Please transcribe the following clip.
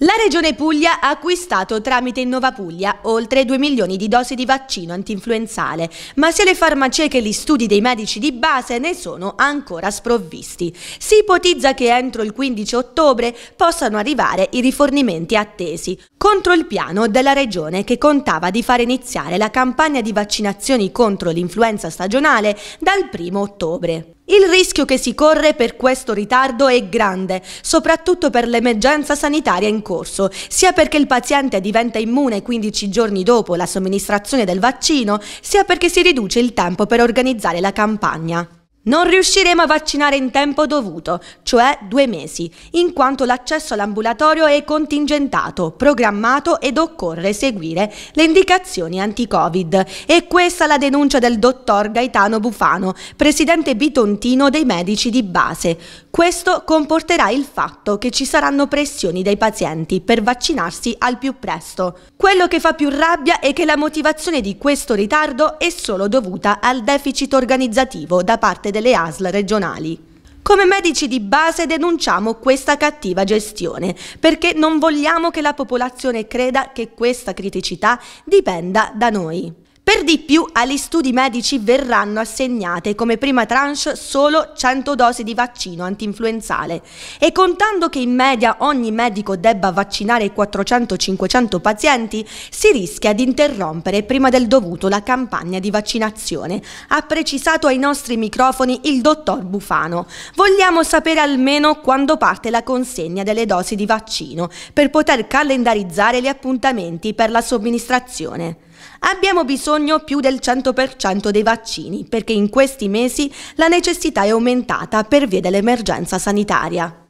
La Regione Puglia ha acquistato tramite Innova Puglia oltre 2 milioni di dosi di vaccino antinfluenzale, ma sia le farmacie che gli studi dei medici di base ne sono ancora sprovvisti. Si ipotizza che entro il 15 ottobre possano arrivare i rifornimenti attesi, contro il piano della Regione che contava di far iniziare la campagna di vaccinazioni contro l'influenza stagionale dal 1 ottobre. Il rischio che si corre per questo ritardo è grande, soprattutto per l'emergenza sanitaria in corso, sia perché il paziente diventa immune 15 giorni dopo la somministrazione del vaccino, sia perché si riduce il tempo per organizzare la campagna. Non riusciremo a vaccinare in tempo dovuto, cioè due mesi, in quanto l'accesso all'ambulatorio è contingentato, programmato ed occorre seguire le indicazioni anti-Covid. E questa la denuncia del dottor Gaetano Bufano, presidente bitontino dei medici di base. Questo comporterà il fatto che ci saranno pressioni dai pazienti per vaccinarsi al più presto. Quello che fa più rabbia è che la motivazione di questo ritardo è solo dovuta al deficit organizzativo da parte del delle ASL regionali. Come medici di base denunciamo questa cattiva gestione perché non vogliamo che la popolazione creda che questa criticità dipenda da noi. Per di più agli studi medici verranno assegnate come prima tranche solo 100 dosi di vaccino antinfluenzale e contando che in media ogni medico debba vaccinare 400-500 pazienti, si rischia di interrompere prima del dovuto la campagna di vaccinazione, ha precisato ai nostri microfoni il dottor Bufano. Vogliamo sapere almeno quando parte la consegna delle dosi di vaccino per poter calendarizzare gli appuntamenti per la somministrazione. Abbiamo bisogno più del 100% dei vaccini perché in questi mesi la necessità è aumentata per via dell'emergenza sanitaria.